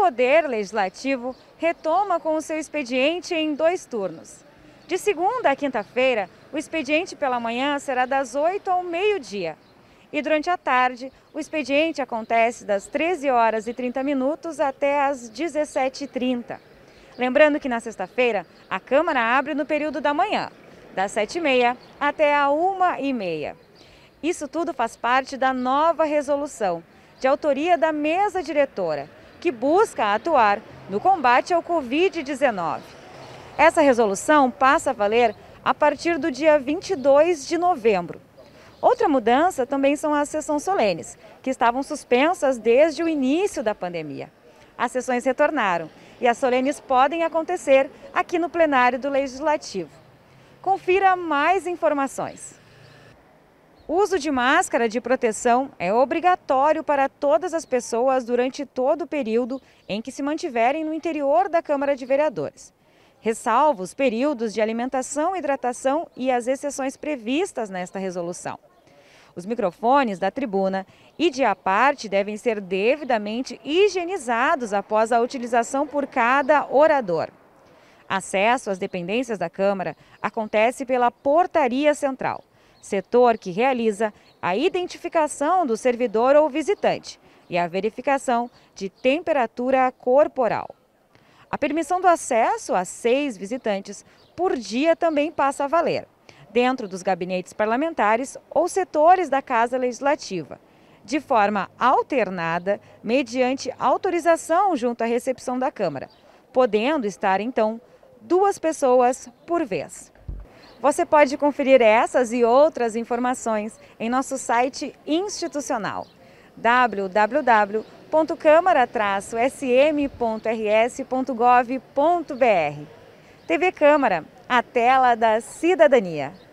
Poder Legislativo retoma com o seu expediente em dois turnos. De segunda a quinta-feira, o expediente pela manhã será das 8 ao meio-dia. E durante a tarde, o expediente acontece das 13 horas e 30 minutos até as 17h30. Lembrando que na sexta-feira, a Câmara abre no período da manhã, das 7h30 até a 1h30. Isso tudo faz parte da nova resolução, de autoria da mesa diretora, que busca atuar no combate ao Covid-19. Essa resolução passa a valer a partir do dia 22 de novembro. Outra mudança também são as sessões solenes, que estavam suspensas desde o início da pandemia. As sessões retornaram e as solenes podem acontecer aqui no plenário do Legislativo. Confira mais informações uso de máscara de proteção é obrigatório para todas as pessoas durante todo o período em que se mantiverem no interior da Câmara de Vereadores. Ressalvo os períodos de alimentação, hidratação e as exceções previstas nesta resolução. Os microfones da tribuna e de aparte parte devem ser devidamente higienizados após a utilização por cada orador. Acesso às dependências da Câmara acontece pela Portaria Central setor que realiza a identificação do servidor ou visitante e a verificação de temperatura corporal. A permissão do acesso a seis visitantes por dia também passa a valer, dentro dos gabinetes parlamentares ou setores da Casa Legislativa, de forma alternada, mediante autorização junto à recepção da Câmara, podendo estar, então, duas pessoas por vez. Você pode conferir essas e outras informações em nosso site institucional www.câmara-sm.rs.gov.br. TV Câmara, a tela da cidadania.